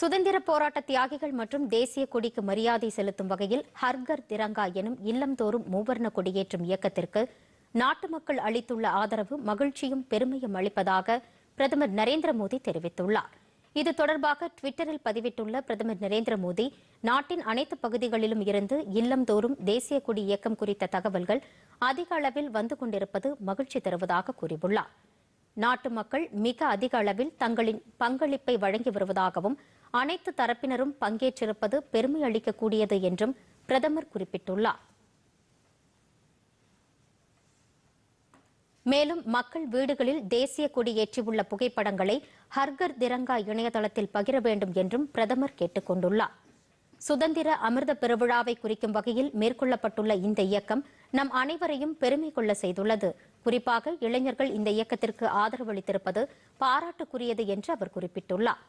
சுதந்திர போராட்ட தியாகிகள் மற்றும் தேசிய கொடிக்கு மரியாதை செலுத்தும் வகையில் ஹர்கர் திரங்கா எனும் இல்லந்தோறும் மூவர்ண கொடியேற்றும் இயக்கத்திற்கு நாட்டு மக்கள் அளித்துள்ள ஆதரவு மகிழ்ச்சியும் பெருமையும் அளிப்பதாக பிரதமர் நரேந்திர மோடி தெரிவித்துள்ளார் இது தொடர்பாக டுவிட்டரில் பதிவிட்டுள்ள பிரதமர் நரேந்திர மோடி நாட்டின் அனைத்து பகுதிகளிலும் இருந்து இல்லந்தோறும் தேசிய கொடி இயக்கம் குறித்த தகவல்கள் அதிக அளவில் வந்து கொண்டிருப்பது மகிழ்ச்சி தருவதாக கூறியுள்ளார் நாட்டு மக்கள் மிக அதிக அளவில் தங்களின் பங்களிப்பை வழங்கி வருவதாகவும் அனைத்து தரப்பினரும் பங்கேற்றிருப்பது பெருமை அளிக்கக்கூடியது என்றும் பிரதமர் குறிப்பிட்டுள்ளார் மேலும் மக்கள் வீடுகளில் தேசிய ஏற்றியுள்ள புகைப்படங்களை ஹர்கர் திரங்கா இணையதளத்தில் பகிர வேண்டும் என்றும் பிரதமர் கேட்டுக் கொண்டுள்ளார் சுதந்திர அமிர்த பெருவிழாவை குறிக்கும் வகையில் மேற்கொள்ளப்பட்டுள்ள இந்த இயக்கம் நம் அனைவரையும் பெருமை கொள்ள செய்துள்ளது குறிப்பாக இளைஞர்கள் இந்த இயக்கத்திற்கு ஆதரவளித்திருப்பது பாராட்டுக்குரியது என்று அவர் குறிப்பிட்டுள்ளார்